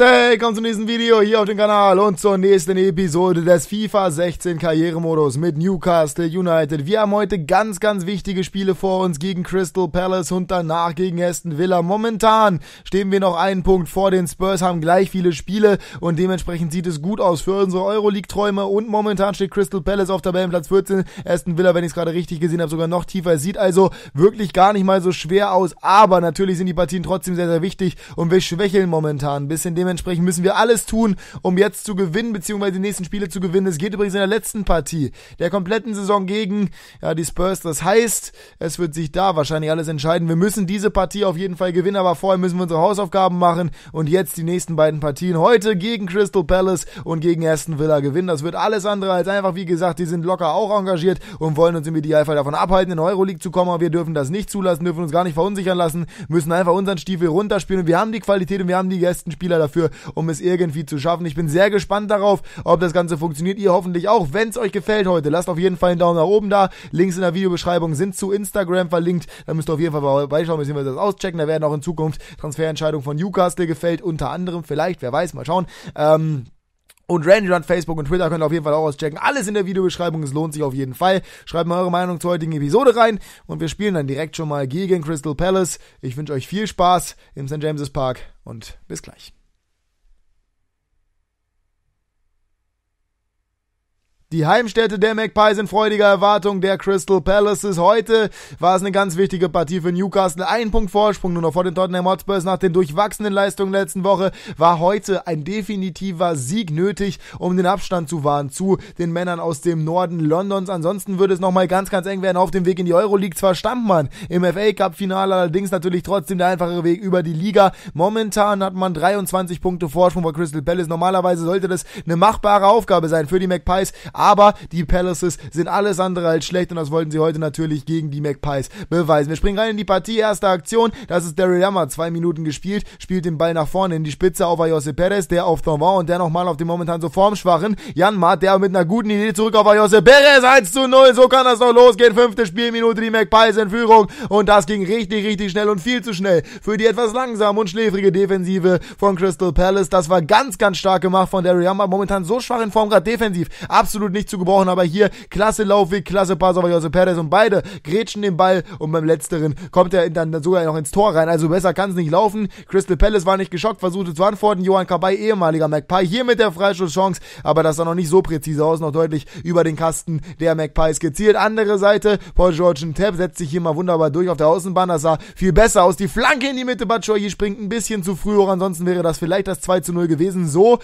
Hey, komm zum nächsten Video hier auf dem Kanal und zur nächsten Episode des FIFA 16 Karrieremodus mit Newcastle United. Wir haben heute ganz, ganz wichtige Spiele vor uns gegen Crystal Palace und danach gegen Aston Villa. Momentan stehen wir noch einen Punkt vor den Spurs, haben gleich viele Spiele und dementsprechend sieht es gut aus für unsere Euroleague-Träume und momentan steht Crystal Palace auf Tabellenplatz 14. Aston Villa, wenn ich es gerade richtig gesehen habe, sogar noch tiefer. Es Sieht also wirklich gar nicht mal so schwer aus, aber natürlich sind die Partien trotzdem sehr, sehr wichtig und wir schwächeln momentan ein bisschen. Dementsprechend Dementsprechend müssen wir alles tun, um jetzt zu gewinnen, beziehungsweise die nächsten Spiele zu gewinnen. Es geht übrigens in der letzten Partie der kompletten Saison gegen ja, die Spurs. Das heißt, es wird sich da wahrscheinlich alles entscheiden. Wir müssen diese Partie auf jeden Fall gewinnen, aber vorher müssen wir unsere Hausaufgaben machen und jetzt die nächsten beiden Partien heute gegen Crystal Palace und gegen Aston Villa gewinnen. Das wird alles andere als einfach, wie gesagt, die sind locker auch engagiert und wollen uns im Idealfall davon abhalten, in Euroleague zu kommen. Aber wir dürfen das nicht zulassen, dürfen uns gar nicht verunsichern lassen, müssen einfach unseren Stiefel runterspielen. Und wir haben die Qualität und wir haben die besten Spieler dafür dafür, um es irgendwie zu schaffen. Ich bin sehr gespannt darauf, ob das Ganze funktioniert. Ihr hoffentlich auch. Wenn es euch gefällt heute, lasst auf jeden Fall einen Daumen nach oben da. Links in der Videobeschreibung sind zu Instagram verlinkt. Da müsst ihr auf jeden Fall vorbeischauen, bzw. das auschecken. Da werden auch in Zukunft Transferentscheidungen von Newcastle gefällt. Unter anderem vielleicht, wer weiß, mal schauen. Ähm, und Randy Run, Facebook und Twitter könnt ihr auf jeden Fall auch auschecken. Alles in der Videobeschreibung, es lohnt sich auf jeden Fall. Schreibt mal eure Meinung zur heutigen Episode rein und wir spielen dann direkt schon mal gegen Crystal Palace. Ich wünsche euch viel Spaß im St. James's Park und bis gleich. Die Heimstätte der Magpies in freudiger Erwartung der Crystal Palaces. Heute war es eine ganz wichtige Partie für Newcastle. Ein Punkt Vorsprung nur noch vor den Tottenham Hotspurs nach den durchwachsenen Leistungen letzten Woche war heute ein definitiver Sieg nötig, um den Abstand zu wahren zu den Männern aus dem Norden Londons. Ansonsten würde es nochmal ganz, ganz eng werden auf dem Weg in die Euroleague. Zwar stand man im FA Cup Finale, allerdings natürlich trotzdem der einfachere Weg über die Liga. Momentan hat man 23 Punkte Vorsprung bei Crystal Palace. Normalerweise sollte das eine machbare Aufgabe sein für die Magpies aber die Palaces sind alles andere als schlecht und das wollten sie heute natürlich gegen die Magpies beweisen. Wir springen rein in die Partie. Erste Aktion. Das ist Daryl Yammer. Zwei Minuten gespielt. Spielt den Ball nach vorne in die Spitze auf Ayose Perez, der auf Thormont und der nochmal auf den momentan so formschwachen Janmar, der mit einer guten Idee zurück auf Ayose Perez. 1 zu 0. So kann das noch losgehen. Fünfte Spielminute. Die Magpies in Führung. Und das ging richtig, richtig schnell und viel zu schnell für die etwas langsam und schläfrige Defensive von Crystal Palace. Das war ganz, ganz stark gemacht von Daryl Yammer. Momentan so schwach in Form gerade defensiv. Absolut absolut nicht zu gebrauchen, aber hier klasse Laufweg, klasse Pass auf Jose Perez und beide grätschen den Ball und beim letzteren kommt er dann sogar noch ins Tor rein. Also besser kann es nicht laufen. Crystal Palace war nicht geschockt, versuchte zu antworten. Johan Kabay, ehemaliger McPie, hier mit der Freistoßchance, aber das sah noch nicht so präzise aus, noch deutlich über den Kasten der McPies gezielt. Andere Seite, Paul George Tab setzt sich hier mal wunderbar durch auf der Außenbahn, das sah viel besser aus. Die Flanke in die Mitte, Batshuayi springt ein bisschen zu früh hoch, ansonsten wäre das vielleicht das 2 zu 0 gewesen. So,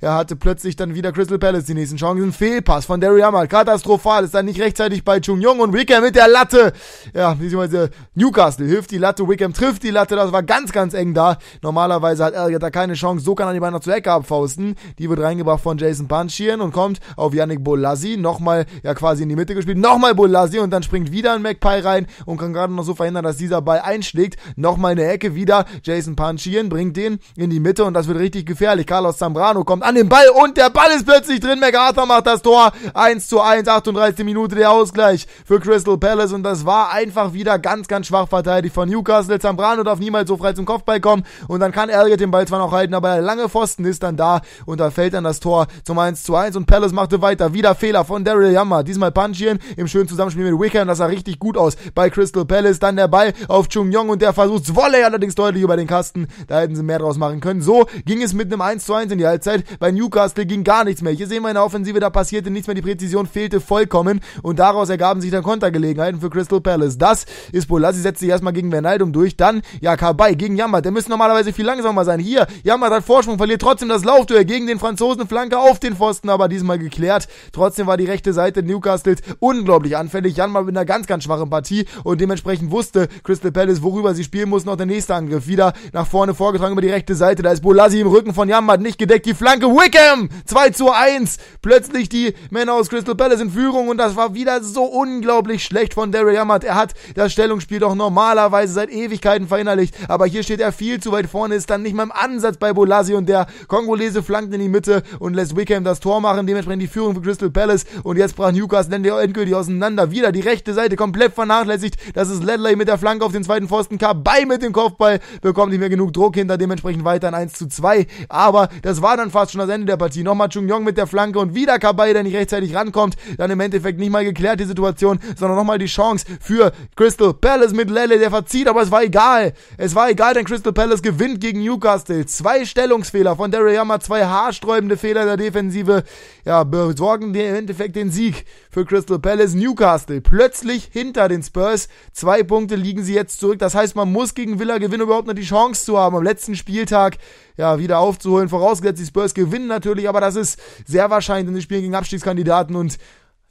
er hatte plötzlich dann wieder Crystal Palace die nächsten Chancen. Fehlpass Fehlpass von Derry Hammer. Katastrophal. Ist dann nicht rechtzeitig bei Chung Jong und Wickham mit der Latte. Ja, beziehungsweise Newcastle hilft die Latte. Wickham trifft die Latte. Das war ganz, ganz eng da. Normalerweise hat Elliott da keine Chance. So kann er die Beine noch zur Ecke abfausten. Die wird reingebracht von Jason Punchieren und kommt auf Yannick Bolasi. Nochmal, ja, quasi in die Mitte gespielt. Nochmal Bolasi und dann springt wieder ein Magpie rein und kann gerade noch so verhindern, dass dieser Ball einschlägt. Nochmal eine Ecke wieder. Jason Punchieren bringt den in die Mitte und das wird richtig gefährlich. Carlos Zambrano kommt an den Ball und der Ball ist plötzlich drin. MacArthur macht das Tor. Tor. 1 zu 1, 38. Minute der Ausgleich für Crystal Palace. Und das war einfach wieder ganz, ganz schwach verteidigt von Newcastle. Zambrano darf niemals so frei zum Kopfball kommen. Und dann kann Elliott den Ball zwar noch halten, aber der lange Pfosten ist dann da. Und da fällt dann das Tor zum 1 zu 1. Und Palace machte weiter. Wieder Fehler von Daryl Yammer. Diesmal Punchieren im schönen Zusammenspiel mit Wickham. das sah richtig gut aus bei Crystal Palace. Dann der Ball auf Chung Yong und der versucht Wolle allerdings deutlich über den Kasten. Da hätten sie mehr draus machen können. So ging es mit einem 1 zu 1 in die Halbzeit. Bei Newcastle ging gar nichts mehr. Hier sehen wir in der Offensive, da passierte passierte nichts mehr, die Präzision fehlte vollkommen und daraus ergaben sich dann Kontergelegenheiten für Crystal Palace. Das ist Bolasi, setzt sich erstmal gegen Wijnaldum durch, dann, ja, Kabay gegen Jammer, der müsste normalerweise viel langsamer sein. Hier, Jammer hat Vorsprung, verliert trotzdem das Laufduell gegen den Franzosen, Flanke auf den Pfosten, aber diesmal geklärt. Trotzdem war die rechte Seite Newcastles unglaublich anfällig. Jammer mit einer ganz, ganz schwachen Partie und dementsprechend wusste Crystal Palace, worüber sie spielen mussten. Auch der nächste Angriff wieder nach vorne vorgetragen über die rechte Seite. Da ist Bolasi im Rücken von Jammer, nicht gedeckt, die Flanke, Wickham! 2 zu 1. Plötzlich die Männer aus Crystal Palace in Führung und das war wieder so unglaublich schlecht von Daryl Yamat. Er hat das Stellungsspiel doch normalerweise seit Ewigkeiten verinnerlicht, aber hier steht er viel zu weit vorne, ist dann nicht mal im Ansatz bei Bolasi und der Kongolese flankt in die Mitte und lässt Wickham das Tor machen, dementsprechend die Führung für Crystal Palace und jetzt brach Newcastle endgültig auseinander. Wieder die rechte Seite komplett vernachlässigt. Das ist Ledley mit der Flanke auf den zweiten Pfosten. Kabay mit dem Kopfball bekommt nicht mehr genug Druck hinter, dementsprechend weiter ein 1 zu 2. Aber das war dann fast schon das Ende der Partie. Nochmal Chung Yong mit der Flanke und wieder Kabay, der nicht nicht rechtzeitig rankommt, dann im Endeffekt nicht mal geklärt die Situation, sondern nochmal die Chance für Crystal Palace mit Lele, der verzieht, aber es war egal. Es war egal, denn Crystal Palace gewinnt gegen Newcastle. Zwei Stellungsfehler von Daryl Yammer, zwei haarsträubende Fehler der Defensive, ja, besorgen im Endeffekt den Sieg für Crystal Palace. Newcastle plötzlich hinter den Spurs. Zwei Punkte liegen sie jetzt zurück. Das heißt, man muss gegen Villa gewinnen, überhaupt noch die Chance zu haben am letzten Spieltag ja, wieder aufzuholen. Vorausgesetzt, die Spurs gewinnen natürlich, aber das ist sehr wahrscheinlich, denn sie spielen gegen Abstiegskandidaten und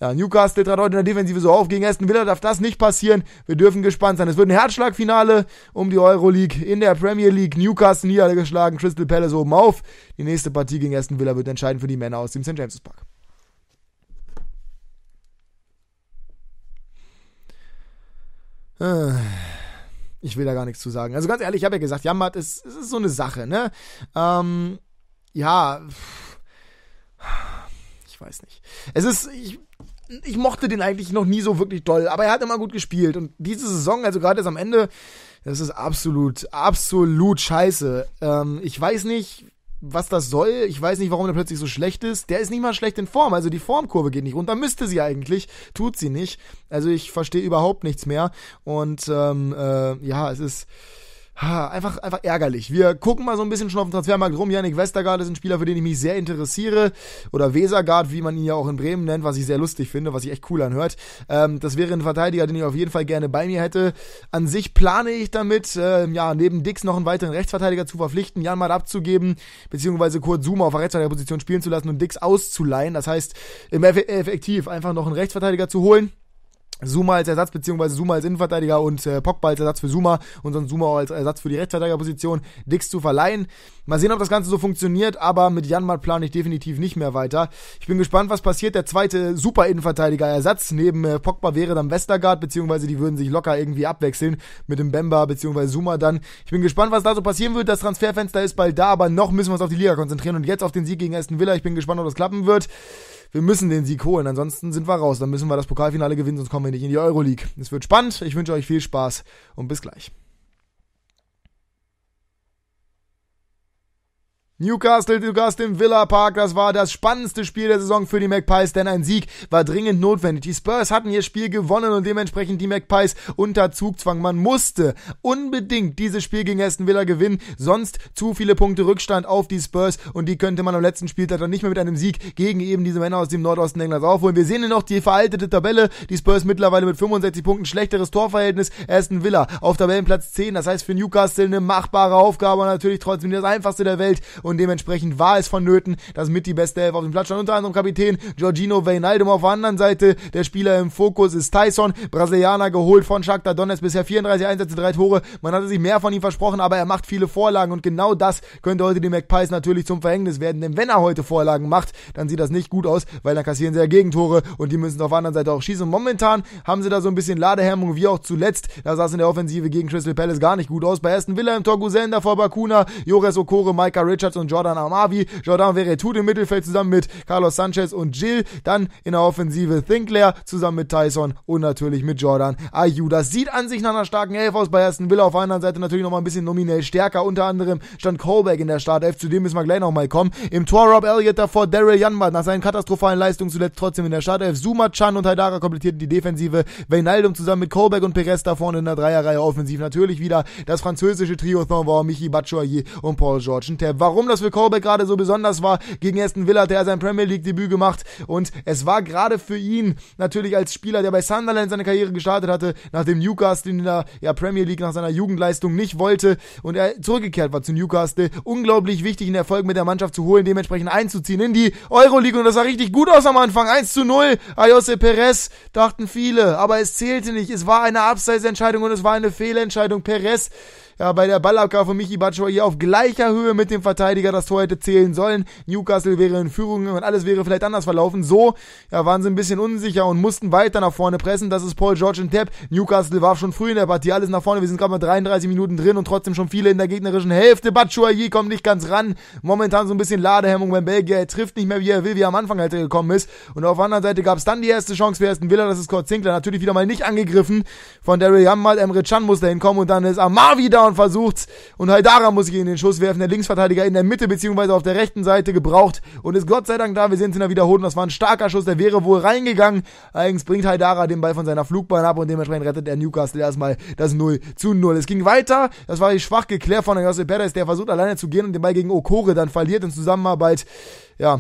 ja, Newcastle trat heute in der Defensive so auf gegen Aston Villa, darf das nicht passieren. Wir dürfen gespannt sein. Es wird ein Herzschlagfinale um die Euroleague in der Premier League. Newcastle geschlagen, Crystal Palace oben auf. Die nächste Partie gegen Aston Villa wird entscheidend für die Männer aus dem St. James's Park. Äh ich will da gar nichts zu sagen. Also ganz ehrlich, ich habe ja gesagt, Jammert ist, ist so eine Sache, ne? Ähm, ja, ich weiß nicht. Es ist, ich, ich mochte den eigentlich noch nie so wirklich doll, aber er hat immer gut gespielt. Und diese Saison, also gerade jetzt am Ende, das ist absolut, absolut scheiße. Ähm, ich weiß nicht, was das soll. Ich weiß nicht, warum der plötzlich so schlecht ist. Der ist nicht mal schlecht in Form. Also die Formkurve geht nicht runter. Müsste sie eigentlich, tut sie nicht. Also ich verstehe überhaupt nichts mehr. Und ähm, äh, ja, es ist einfach, einfach ärgerlich. Wir gucken mal so ein bisschen schon auf den Transfermarkt rum. Janik Westergaard ist ein Spieler, für den ich mich sehr interessiere. Oder Wesergaard, wie man ihn ja auch in Bremen nennt, was ich sehr lustig finde, was sich echt cool anhört. Ähm, das wäre ein Verteidiger, den ich auf jeden Fall gerne bei mir hätte. An sich plane ich damit, äh, ja, neben Dix noch einen weiteren Rechtsverteidiger zu verpflichten, Jan mal abzugeben, beziehungsweise Kurt Zuma auf der Rechtsverteidigerposition spielen zu lassen und Dix auszuleihen. Das heißt, im Eff effektiv einfach noch einen Rechtsverteidiger zu holen Suma als Ersatz, beziehungsweise Suma als Innenverteidiger und äh, Pogba als Ersatz für Suma und sonst Suma als Ersatz für die Rechtsverteidigerposition, Dix zu verleihen. Mal sehen, ob das Ganze so funktioniert, aber mit Janmat plane ich definitiv nicht mehr weiter. Ich bin gespannt, was passiert. Der zweite super Innenverteidiger-Ersatz neben äh, Pogba wäre dann Westergaard, beziehungsweise die würden sich locker irgendwie abwechseln mit dem Bemba, beziehungsweise Suma dann. Ich bin gespannt, was da so passieren wird. Das Transferfenster ist bald da, aber noch müssen wir uns auf die Liga konzentrieren und jetzt auf den Sieg gegen Aston Villa. Ich bin gespannt, ob das klappen wird wir müssen den Sieg holen, ansonsten sind wir raus. Dann müssen wir das Pokalfinale gewinnen, sonst kommen wir nicht in die Euroleague. Es wird spannend. Ich wünsche euch viel Spaß und bis gleich. Newcastle, du gast im Villa Park, das war das spannendste Spiel der Saison für die Magpies, denn ein Sieg war dringend notwendig. Die Spurs hatten ihr Spiel gewonnen und dementsprechend die Magpies unter Zugzwang. Man musste unbedingt dieses Spiel gegen Aston Villa gewinnen, sonst zu viele Punkte Rückstand auf die Spurs und die könnte man am letzten Spieltag dann nicht mehr mit einem Sieg gegen eben diese Männer aus dem Nordosten Englands aufholen. Wir sehen hier noch die veraltete Tabelle, die Spurs mittlerweile mit 65 Punkten schlechteres Torverhältnis, Aston Villa auf Tabellenplatz 10, das heißt für Newcastle eine machbare Aufgabe und natürlich trotzdem das einfachste der Welt und und dementsprechend war es vonnöten, dass mit die beste Elf auf dem Platz stand. Unter anderem Kapitän Giorgino Weinaldum auf der anderen Seite. Der Spieler im Fokus ist Tyson, Brasilianer geholt von Shakhtar Donetsk, bisher 34 Einsätze, drei Tore. Man hatte sich mehr von ihm versprochen, aber er macht viele Vorlagen und genau das könnte heute die McPies natürlich zum Verhängnis werden, denn wenn er heute Vorlagen macht, dann sieht das nicht gut aus, weil dann kassieren sie ja Gegentore und die müssen auf der anderen Seite auch schießen. Und momentan haben sie da so ein bisschen Ladehemmung, wie auch zuletzt. Da sah es in der Offensive gegen Crystal Palace gar nicht gut aus. Bei ersten Villa im Tor Gusen, davor Bakuna, Jores Okore, Micah Richards und Jordan Amavi. Jordan Veretout im Mittelfeld zusammen mit Carlos Sanchez und Jill. Dann in der Offensive Thinkler zusammen mit Tyson und natürlich mit Jordan Ayu. Das sieht an sich nach einer starken Elf aus bei Aston Villa. Auf der anderen Seite natürlich nochmal ein bisschen nominell stärker. Unter anderem stand Colbeck in der Startelf. Zu dem müssen wir gleich nochmal kommen. Im Tor Rob Elliott davor Daryl Janmatt nach seinen katastrophalen Leistungen zuletzt trotzdem in der Startelf. Suma Chan und Haidara komplettierten die Defensive. Wijnaldum zusammen mit Colbeck und Perez da vorne in der Dreierreihe offensiv. Natürlich wieder das französische Trio Thornbauer, Michi Batshuayi und Paul George Warum dass für Kolbeck gerade so besonders war. Gegen Aston Villa hat er sein Premier League Debüt gemacht und es war gerade für ihn natürlich als Spieler, der bei Sunderland seine Karriere gestartet hatte, nachdem Newcastle in der ja, Premier League nach seiner Jugendleistung nicht wollte und er zurückgekehrt war zu Newcastle. Unglaublich wichtig, einen Erfolg mit der Mannschaft zu holen, dementsprechend einzuziehen in die Euroleague und das sah richtig gut aus am Anfang. 1 zu 0, Ayose Perez, dachten viele, aber es zählte nicht. Es war eine Abseitsentscheidung und es war eine Fehlentscheidung. Perez ja, bei der Ballabgabe von Michi Batshuayi hier auf gleicher Höhe mit dem Verteidiger das Tor hätte zählen sollen. Newcastle wäre in Führung und alles wäre vielleicht anders verlaufen. So, ja, waren sie ein bisschen unsicher und mussten weiter nach vorne pressen. Das ist Paul George in Tab. Newcastle war schon früh in der Partie alles nach vorne. Wir sind gerade mal 33 Minuten drin und trotzdem schon viele in der gegnerischen Hälfte. Batshuayi kommt nicht ganz ran. Momentan so ein bisschen Ladehemmung beim Belgier. Er trifft nicht mehr, wie er will, wie er am Anfang halt gekommen ist. Und auf der anderen Seite gab es dann die erste Chance für Aston Villa. Das ist Kurt Zinkler. Natürlich wieder mal nicht angegriffen von Daryl Jamal. Emre Can muss da hinkommen und dann ist Amavi down und versucht's. Und Haidara muss in den Schuss werfen. Der Linksverteidiger in der Mitte beziehungsweise auf der rechten Seite gebraucht. Und ist Gott sei Dank da. Wir sehen es in der Wiederholung. Das war ein starker Schuss. Der wäre wohl reingegangen. Allerdings bringt Haidara den Ball von seiner Flugbahn ab und dementsprechend rettet der Newcastle erstmal das 0 zu 0. Es ging weiter. Das war schwach geklärt von Josep Perez. Der versucht alleine zu gehen und den Ball gegen Okore dann verliert in Zusammenarbeit. Ja,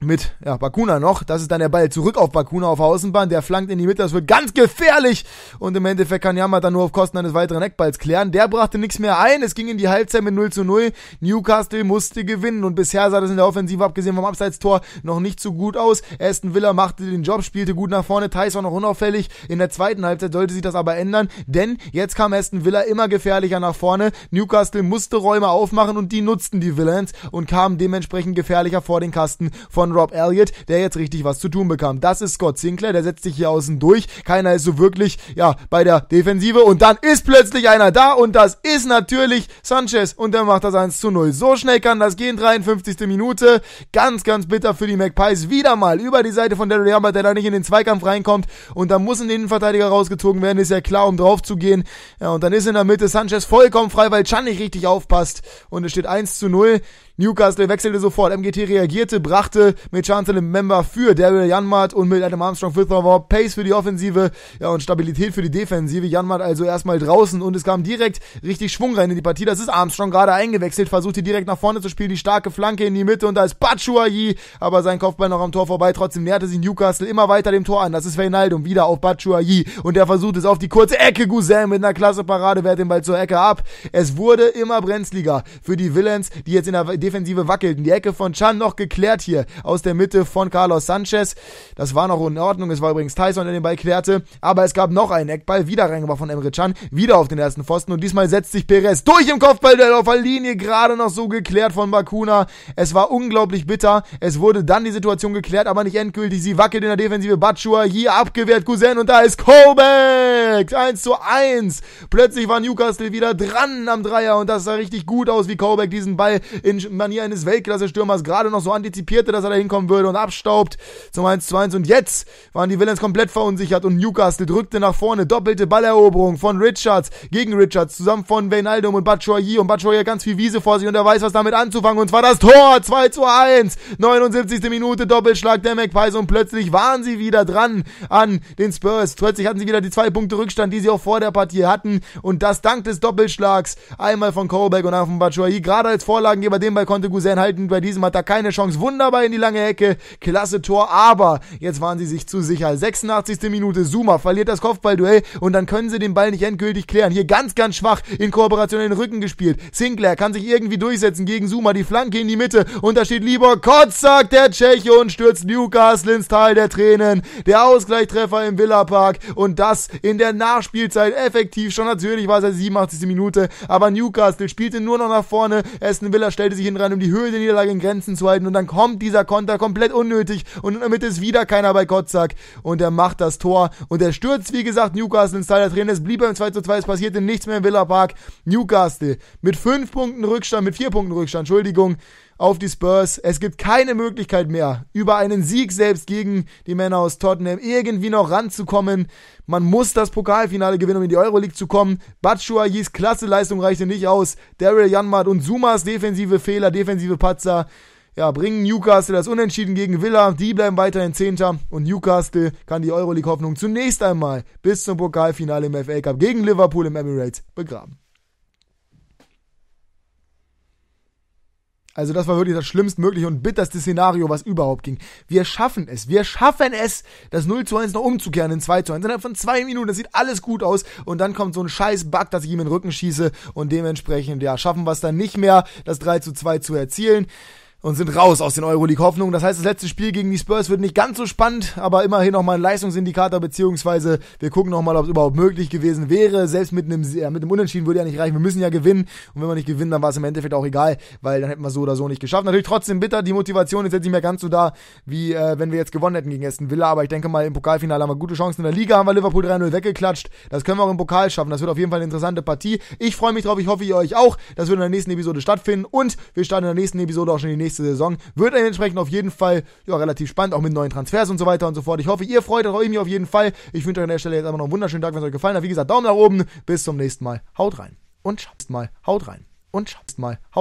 mit ja, Bakuna noch. Das ist dann der Ball zurück auf Bakuna auf Außenbahn. Der flankt in die Mitte. Das wird ganz gefährlich. Und im Endeffekt kann Yama dann nur auf Kosten eines weiteren Eckballs klären. Der brachte nichts mehr ein. Es ging in die Halbzeit mit 0 zu 0. Newcastle musste gewinnen. Und bisher sah das in der Offensive, abgesehen vom Abseitstor, noch nicht so gut aus. Aston Villa machte den Job, spielte gut nach vorne. Thais war noch unauffällig. In der zweiten Halbzeit sollte sich das aber ändern. Denn jetzt kam Aston Villa immer gefährlicher nach vorne. Newcastle musste Räume aufmachen und die nutzten die Villains und kamen dementsprechend gefährlicher vor den Kasten von von Rob Elliott, der jetzt richtig was zu tun bekam. Das ist Scott Sinclair, der setzt sich hier außen durch. Keiner ist so wirklich, ja, bei der Defensive. Und dann ist plötzlich einer da und das ist natürlich Sanchez. Und der macht das 1 zu 0. So schnell kann das gehen. 53. Minute. Ganz, ganz bitter für die Magpies. Wieder mal über die Seite von Daryl Humbert, der da nicht in den Zweikampf reinkommt. Und da muss ein Innenverteidiger rausgezogen werden. Ist ja klar, um drauf zu gehen. Ja, und dann ist in der Mitte Sanchez vollkommen frei, weil Chan nicht richtig aufpasst. Und es steht 1 zu 0. Newcastle wechselte sofort. MGT reagierte, brachte mit Chancellor Member für Daryl Janmart und mit Adam Armstrong für Thor Pace für die Offensive ja, und Stabilität für die Defensive. Janmart also erstmal draußen und es kam direkt richtig Schwung rein in die Partie. Das ist Armstrong gerade eingewechselt, versuchte direkt nach vorne zu spielen, die starke Flanke in die Mitte und da ist Batshuayi, aber sein Kopfball noch am Tor vorbei. Trotzdem näherte sich Newcastle immer weiter dem Tor an. Das ist Wijnaldum wieder auf Batshuayi und der versucht es auf die kurze Ecke. Guzan mit einer klasse Parade wehrt den Ball zur Ecke ab. Es wurde immer brenzliger für die Villains, die jetzt in der Defensive wackelten. Die Ecke von Chan noch geklärt hier aus der Mitte von Carlos Sanchez. Das war noch in Ordnung. Es war übrigens Tyson, der den Ball klärte. Aber es gab noch einen Eckball, wieder reingebracht von Emre Can, wieder auf den ersten Pfosten. Und diesmal setzt sich Perez durch im Kopfball, der auf der Linie gerade noch so geklärt von Bakuna. Es war unglaublich bitter. Es wurde dann die Situation geklärt, aber nicht endgültig. Sie wackelt in der Defensive. Batschua hier abgewehrt, Cousin und da ist Kobeck. 1 zu 1. Plötzlich war Newcastle wieder dran am Dreier und das sah richtig gut aus, wie Kobeck diesen Ball in Manier eines Weltklasse-Stürmers gerade noch so antizipierte, dass er hinkommen würde und abstaubt zum 1-2-1. Und jetzt waren die Villains komplett verunsichert und Newcastle drückte nach vorne. Doppelte Balleroberung von Richards gegen Richards, zusammen von Wijnaldum und Batshuayi. Und Batshuayi hat ganz viel Wiese vor sich und er weiß, was damit anzufangen. Und zwar das Tor 2 zu 1. 79. Minute Doppelschlag der McPies und plötzlich waren sie wieder dran an den Spurs. Plötzlich hatten sie wieder die zwei Punkte Rückstand, die sie auch vor der Partie hatten. Und das dank des Doppelschlags. Einmal von Kohlberg und einmal von Batshuayi. Gerade als Vorlagengeber den Ball konnte Gusen halten. Bei diesem hat er keine Chance. Wunderbar in die Lage lange Ecke, klasse Tor, aber jetzt waren sie sich zu sicher. 86. Minute, Zuma verliert das Kopfballduell und dann können sie den Ball nicht endgültig klären. Hier ganz, ganz schwach in Kooperation in den Rücken gespielt. Sinclair kann sich irgendwie durchsetzen gegen Zuma, die Flanke in die Mitte und da steht Libor Kotzak, der Tscheche und stürzt Newcastle ins Tal der Tränen. Der Ausgleichstreffer im Villa Park und das in der Nachspielzeit effektiv schon natürlich war es 87. Minute, aber Newcastle spielte nur noch nach vorne. Aston Villa stellte sich hinten rein, um die Höhe der Niederlage in Grenzen zu halten und dann kommt dieser Kon Konter, komplett unnötig und damit ist wieder keiner bei Kotzak und er macht das Tor und er stürzt, wie gesagt, Newcastle ins Teil der Tränen, es blieb beim 2 zu 2, es passierte nichts mehr im Villa Park, Newcastle mit 5 Punkten Rückstand, mit 4 Punkten Rückstand, Entschuldigung, auf die Spurs. Es gibt keine Möglichkeit mehr, über einen Sieg selbst gegen die Männer aus Tottenham irgendwie noch ranzukommen. Man muss das Pokalfinale gewinnen, um in die Euroleague zu kommen. Batshuayis Leistung reichte nicht aus. Daryl Janmat und Sumas defensive Fehler, defensive Patzer ja, bringen Newcastle das Unentschieden gegen Villa. Die bleiben weiterhin Zehnter und Newcastle kann die Euroleague-Hoffnung zunächst einmal bis zum Pokalfinale im FA Cup gegen Liverpool im Emirates begraben. Also das war wirklich das schlimmstmögliche und bitterste Szenario, was überhaupt ging. Wir schaffen es. Wir schaffen es, das 0 zu 1 noch umzukehren in 2 zu 1. Innerhalb von zwei Minuten, das sieht alles gut aus. Und dann kommt so ein scheiß Bug, dass ich ihm in den Rücken schieße. Und dementsprechend, ja, schaffen wir es dann nicht mehr, das 3 zu 2 zu erzielen und sind raus aus den Euroleague-Hoffnungen. Das heißt, das letzte Spiel gegen die Spurs wird nicht ganz so spannend, aber immerhin nochmal ein Leistungsindikator, beziehungsweise wir gucken nochmal, ob es überhaupt möglich gewesen wäre. Selbst mit einem, ja, mit einem Unentschieden würde ja nicht reichen. Wir müssen ja gewinnen. Und wenn wir nicht gewinnen, dann war es im Endeffekt auch egal, weil dann hätten wir so oder so nicht geschafft. Natürlich trotzdem bitter. Die Motivation ist jetzt nicht mehr ganz so da, wie äh, wenn wir jetzt gewonnen hätten gegen Aston Villa. Aber ich denke mal, im Pokalfinale haben wir gute Chancen. In der Liga haben wir Liverpool 3-0 weggeklatscht. Das können wir auch im Pokal schaffen. Das wird auf jeden Fall eine interessante Partie. Ich freue mich drauf. Ich hoffe, ihr euch auch. Das wird in der nächsten Episode stattfinden. Und wir starten in der nächsten Episode auch schon die nächste nächste Saison. Wird entsprechend auf jeden Fall ja, relativ spannend, auch mit neuen Transfers und so weiter und so fort. Ich hoffe, ihr freut euch auf jeden Fall. Ich wünsche euch an der Stelle jetzt einfach noch einen wunderschönen Tag, wenn es euch gefallen hat. Wie gesagt, Daumen nach oben. Bis zum nächsten Mal. Haut rein. Und schaut mal. Haut rein. Und schaut mal. Haut